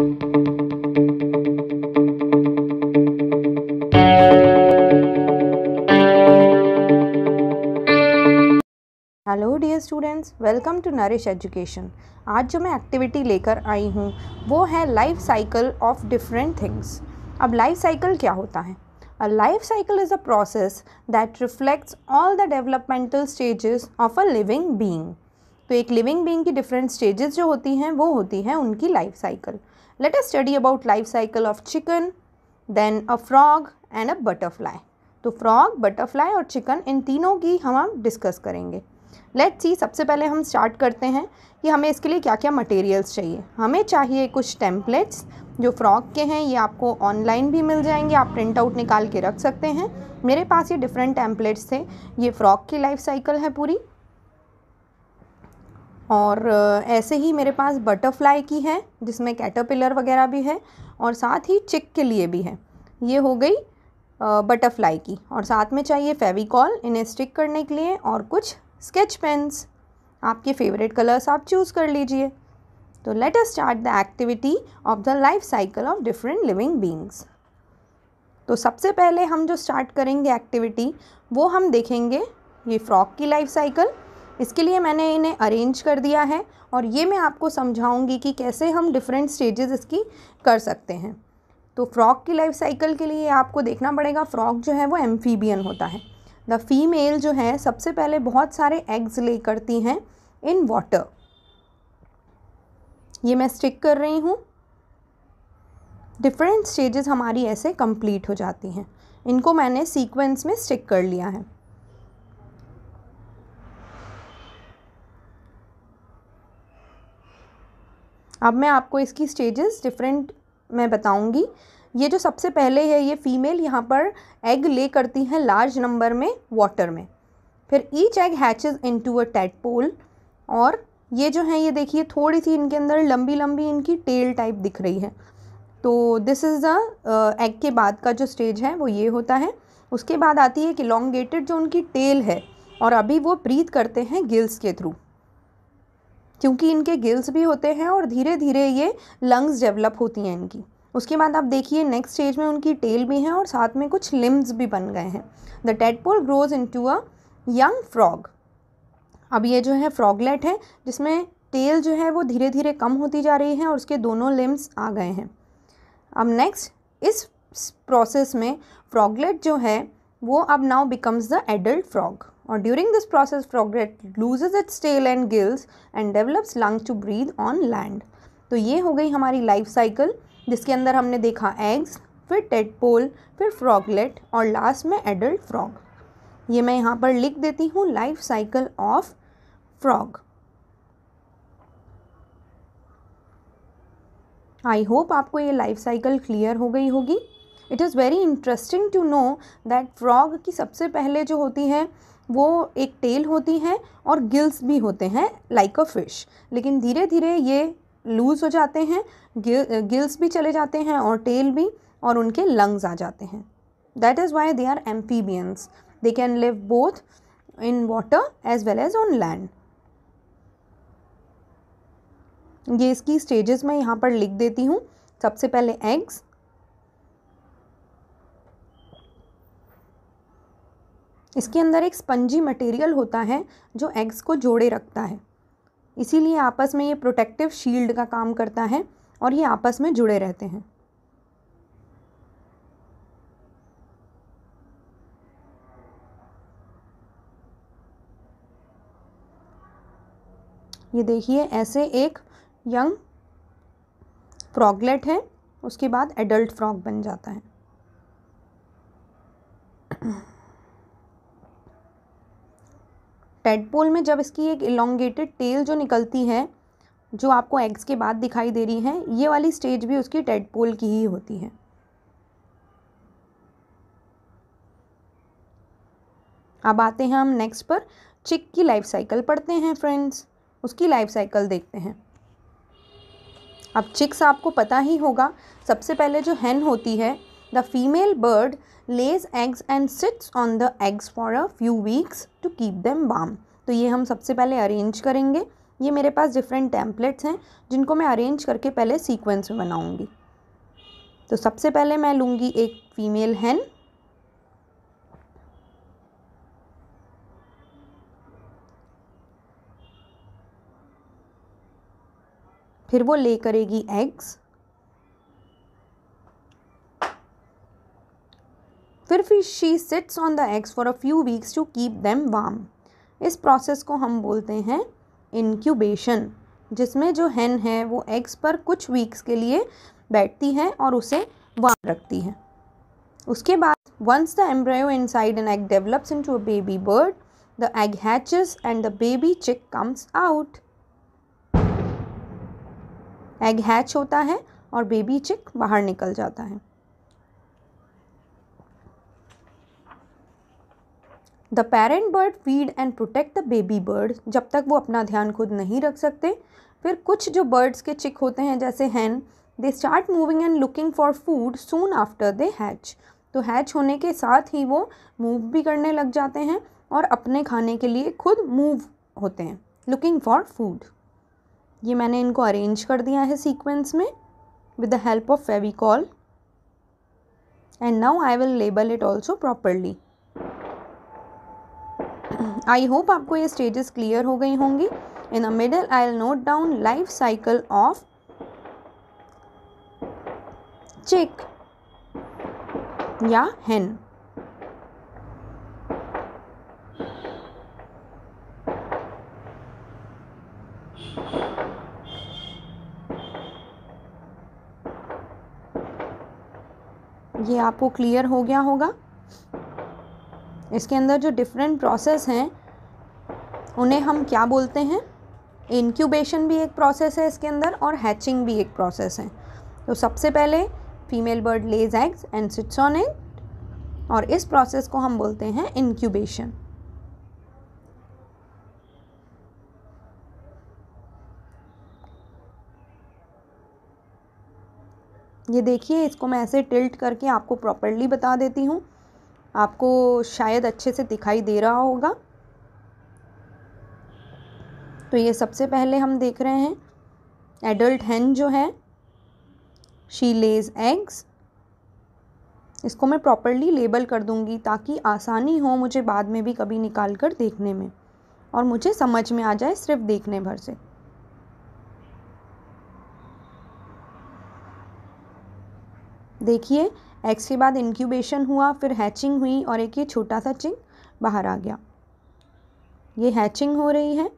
Hello dear students welcome to nourish education आज जो मैं एक्टिविटी लेकर आई हूँ वो है life cycle of different things अब लाइफ साइकिल क्या होता है a life cycle is a process that reflects all the developmental stages of a living being तो एक लिविंग बीइंग की डिफरेंट स्टेजेस जो होती हैं वो होती हैं उनकी life cycle Let us study about life cycle of chicken, then a frog and a butterfly. तो फ्रॉग बटरफ्लाई और चिकन इन तीनों की हम आप डिस्कस करेंगे लेट्स सी सबसे पहले हम स्टार्ट करते हैं कि हमें इसके लिए क्या क्या मटेरियल्स चाहिए हमें चाहिए कुछ टेम्पलेट्स जो फ्रॉक के हैं ये आपको ऑनलाइन भी मिल जाएंगे आप प्रिंट आउट निकाल के रख सकते हैं मेरे पास ये डिफरेंट टेम्पलेट्स थे ये फ्रॉक की लाइफ साइकिल है पूरी और ऐसे ही मेरे पास बटरफ्लाई की है जिसमें कैटरपिलर वगैरह भी है और साथ ही चिक के लिए भी है ये हो गई बटरफ्लाई की और साथ में चाहिए फेविकॉल इन्हें स्टिक करने के लिए और कुछ स्केच पेन्स आपके फेवरेट कलर्स आप चूज़ कर लीजिए तो let us start the activity of the life cycle of different living beings तो सबसे पहले हम जो स्टार्ट करेंगे एक्टिविटी वो हम देखेंगे ये फ्रॉक की लाइफ साइकिल इसके लिए मैंने इन्हें अरेंज कर दिया है और ये मैं आपको समझाऊंगी कि कैसे हम डिफरेंट स्टेजेस इसकी कर सकते हैं तो फ्रॉक की लाइफ साइकिल के लिए आपको देखना पड़ेगा फ्रॉक जो है वो एम्फीबियन होता है द फीमेल जो है सबसे पहले बहुत सारे एग्स ले करती हैं इन वाटर ये मैं स्टिक कर रही हूँ डिफरेंट स्टेजेस हमारी ऐसे कंप्लीट हो जाती हैं इनको मैंने सीक्वेंस में स्टिक कर लिया है अब मैं आपको इसकी स्टेजेस डिफरेंट मैं बताऊंगी ये जो सबसे पहले है ये फीमेल यहाँ पर एग ले करती हैं लार्ज नंबर में वाटर में फिर each egg hatches into a pole और ये जो हैं ये देखिए थोड़ी सी इनके अंदर लंबी लंबी इनकी टेल टाइप दिख रही है तो दिस इज़ द एग के बाद का जो स्टेज है वो ये होता है उसके बाद आती है कि लॉन्गेटेड जो उनकी टेल है और अभी वो ब्रीथ करते हैं गिल्स के थ्रू क्योंकि इनके गिल्स भी होते हैं और धीरे धीरे ये लंग्स डेवलप होती हैं इनकी उसके बाद आप देखिए नेक्स्ट स्टेज में उनकी टेल भी है और साथ में कुछ लिम्स भी बन गए हैं the tadpole grows into a young frog अब ये जो है फ्रॉगलेट है जिसमें टेल जो है वो धीरे धीरे कम होती जा रही है और उसके दोनों लिम्स आ गए हैं अब नेक्स्ट इस प्रोसेस में फ्रॉगलेट जो है वो अब now becomes the adult frog or during this process frogret loses its tail and gills and develops lungs to breathe on land तो ये हो गई हमारी लाइफ साइकिल जिसके अंदर हमने देखा एग्स फिर टेडपोल फिर फ्रॉगलेट और लास्ट में एडल्ट फ्रॉग ये मैं यहाँ पर लिख देती हूँ life cycle of frog I hope आपको ये लाइफ साइकिल क्लियर हो गई होगी it is very interesting to know that frog की सबसे पहले जो होती है वो एक टेल होती है और गिल्स भी होते हैं लाइक अ फिश लेकिन धीरे धीरे ये लूज़ हो जाते हैं गिल्स भी चले जाते हैं और टेल भी और उनके लंग्स आ जाते हैं that is why they are amphibians they can live both in water as well as on land ये इसकी स्टेजेस मैं यहाँ पर लिख देती हूँ सबसे पहले एग्स इसके अंदर एक स्पंजी मटेरियल होता है जो एग्स को जोड़े रखता है इसीलिए आपस में ये प्रोटेक्टिव शील्ड का काम करता है और ये आपस में जुड़े रहते हैं ये देखिए ऐसे एक यंग फ्रॉगलेट है उसके बाद एडल्ट फ्रॉग बन जाता है टेडपोल में जब इसकी एक इलोंगेटेड टेल जो निकलती है जो आपको एग्स के बाद दिखाई दे रही है ये वाली स्टेज भी उसकी टेडपोल की ही होती है अब आते हैं हम नेक्स्ट पर चिक की लाइफ साइकिल पढ़ते हैं फ्रेंड्स उसकी लाइफ साइकिल देखते हैं अब चिक्स आपको पता ही होगा सबसे पहले जो हैन होती है the female bird lays eggs and sits on the eggs for a few weeks to keep them warm तो ये हम सबसे पहले अरेंज करेंगे ये मेरे पास डिफरेंट टेम्पलेट्स हैं जिनको मैं अरेंज करके पहले सीक्वेंस में बनाऊंगी तो सबसे पहले मैं लूँगी एक फीमेल हैन फिर वो ले करेगी एग्स फिर फिर she sits on the eggs for a few weeks to keep them warm इस प्रोसेस को हम बोलते हैं इनक्यूबेशन जिसमें जो हैन है वो एग्स पर कुछ वीक्स के लिए बैठती है और उसे वाम रखती है उसके बाद once the embryo inside an egg develops into a baby bird the egg hatches and the baby chick comes out egg hatch होता है और बेबी चिक बाहर निकल जाता है the parent bird feed and protect the baby bird जब तक वो अपना ध्यान खुद नहीं रख सकते फिर कुछ जो बर्ड्स के चिक होते हैं जैसे हैं they start moving and looking for food soon after they hatch तो हैच होने के साथ ही वो मूव भी करने लग जाते हैं और अपने खाने के लिए खुद मूव होते हैं लुकिंग फॉर फूड ये मैंने इनको अरेंज कर दिया है सीक्वेंस में with the help of Fevicol and now I will label it also properly I hope आपको ये स्टेजेस क्लियर हो गई होंगी in the middle I'll note down life cycle of chick या हेन ये आपको क्लियर हो गया होगा इसके अंदर जो डिफरेंट प्रोसेस हैं उन्हें हम क्या बोलते हैं इनक्यूबेशन भी एक प्रोसेस है इसके अंदर और हैचिंग भी एक प्रोसेस है तो सबसे पहले female bird lays eggs and sits on egg और इस प्रोसेस को हम बोलते हैं इनक्यूबेशन ये देखिए इसको मैं ऐसे टिल्ट करके आपको प्रॉपरली बता देती हूँ आपको शायद अच्छे से दिखाई दे रहा होगा तो ये सबसे पहले हम देख रहे हैं एडल्ट हैं जो है शी लेज एग्स इसको मैं प्रॉपरली लेबल कर दूंगी ताकि आसानी हो मुझे बाद में भी कभी निकाल कर देखने में और मुझे समझ में आ जाए सिर्फ देखने भर से देखिए एग्स के बाद इंक्यूबेशन हुआ फिर हैचिंग हुई और एक ये छोटा सा चिंग बाहर आ गया ये हैचिंग हो रही है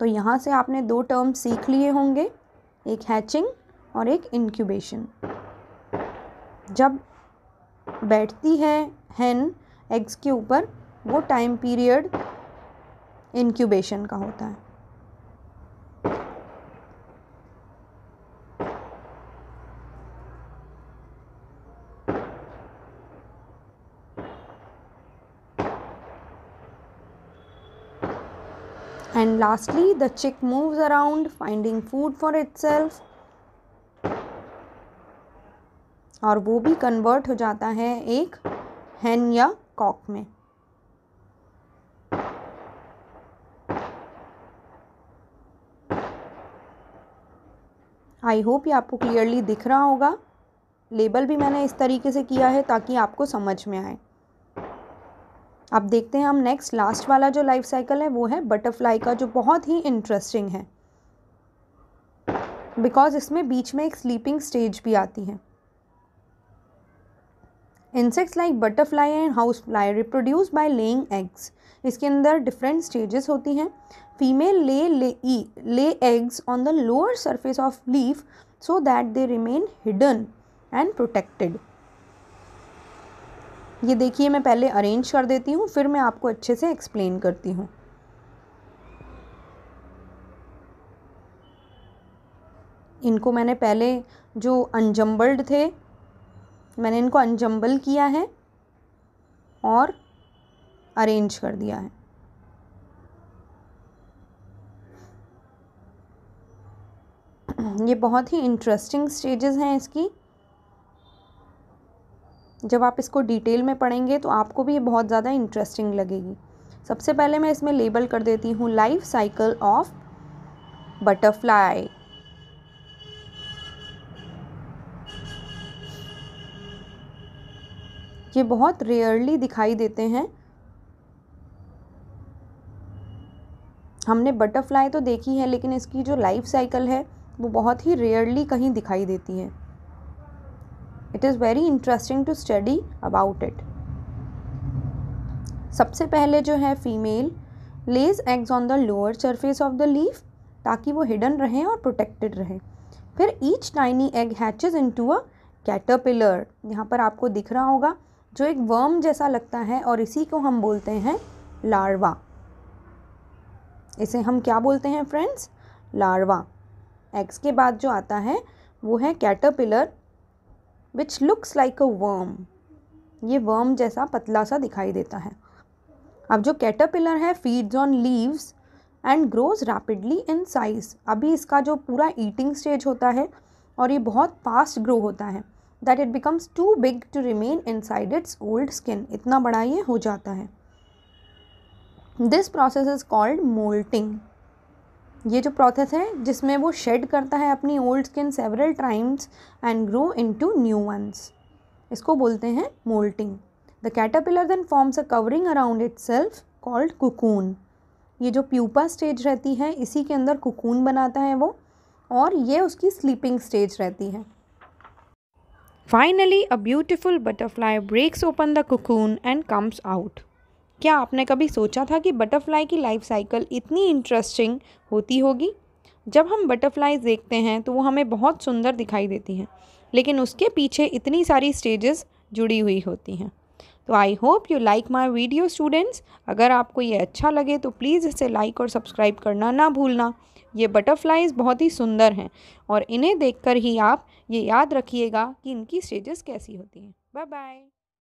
तो यहाँ से आपने दो टर्म सीख लिए होंगे एक हैचिंग और एक इनक्यूबेशन जब बैठती है हैन एग्स के ऊपर वो टाइम पीरियड इनक्यूबेशन का होता है And lastly, the chick moves around finding food for itself. और वो भी कन्वर्ट हो जाता है एक हैन या कॉक में आई होप ये आपको क्लियरली दिख रहा होगा लेबल भी मैंने इस तरीके से किया है ताकि आपको समझ में आए अब देखते हैं हम नेक्स्ट लास्ट वाला जो लाइफ साइकिल है वो है बटरफ्लाई का जो बहुत ही इंटरेस्टिंग है बिकॉज इसमें बीच में एक स्लीपिंग स्टेज भी आती है insects like butterfly and house fly reproduce by laying eggs इसके अंदर डिफरेंट स्टेजेस होती हैं female lay lay eggs on the lower surface of leaf so that they remain hidden and protected ये देखिए मैं पहले अरेंज कर देती हूँ फिर मैं आपको अच्छे से एक्सप्लेन करती हूँ इनको मैंने पहले जो अनजम्बल्ड थे मैंने इनको अनजम्बल किया है और अरेंज कर दिया है ये बहुत ही इंटरेस्टिंग स्टेजेस हैं इसकी जब आप इसको डिटेल में पढ़ेंगे तो आपको भी ये बहुत ज़्यादा इंटरेस्टिंग लगेगी सबसे पहले मैं इसमें लेबल कर देती हूँ लाइफ साइकिल ऑफ बटरफ्लाई ये बहुत रेयरली दिखाई देते हैं हमने बटरफ्लाई तो देखी है लेकिन इसकी जो लाइफ साइकिल है वो बहुत ही रेयरली कहीं दिखाई देती है it is very interesting to study about it सबसे पहले जो है female lays eggs on the lower surface of the leaf ताकि वो हिडन रहें और प्रोटेक्टेड रहें फिर each tiny egg hatches into a caterpillar यहाँ पर आपको दिख रहा होगा जो एक वर्म जैसा लगता है और इसी को हम बोलते हैं लार्वा इसे हम क्या बोलते हैं फ्रेंड्स लार्वा एग्स के बाद जो आता है वो है caterpillar which looks like a worm ये वर्म जैसा पतला सा दिखाई देता है अब जो कैटरपिलर है feeds on leaves and grows rapidly in size अभी इसका जो पूरा ईटिंग स्टेज होता है और ये बहुत फास्ट ग्रो होता है that it becomes too big to remain inside its old skin इतना बड़ा ये हो जाता है this process is called moulting ये जो प्रोसेस है जिसमें वो शेड करता है अपनी old skin several times and grow into new ones इसको बोलते हैं moulting the caterpillar then forms a covering around itself called cocoon ये जो प्यूपा स्टेज रहती है इसी के अंदर कुकून बनाता है वो और ये उसकी स्लीपिंग स्टेज रहती है finally a beautiful butterfly breaks open the cocoon and comes out क्या आपने कभी सोचा था कि बटरफ्लाई की लाइफ साइकिल इतनी इंटरेस्टिंग होती होगी जब हम बटरफ्लाई देखते हैं तो वो हमें बहुत सुंदर दिखाई देती हैं लेकिन उसके पीछे इतनी सारी स्टेजेस जुड़ी हुई होती हैं तो I hope you like my video students अगर आपको ये अच्छा लगे तो प्लीज़ इसे लाइक और सब्सक्राइब करना ना भूलना ये बटरफ्लाइज़ बहुत ही सुंदर हैं और इन्हें देखकर ही आप ये याद रखिएगा कि इनकी स्टेजेस कैसी होती हैं बाय बाय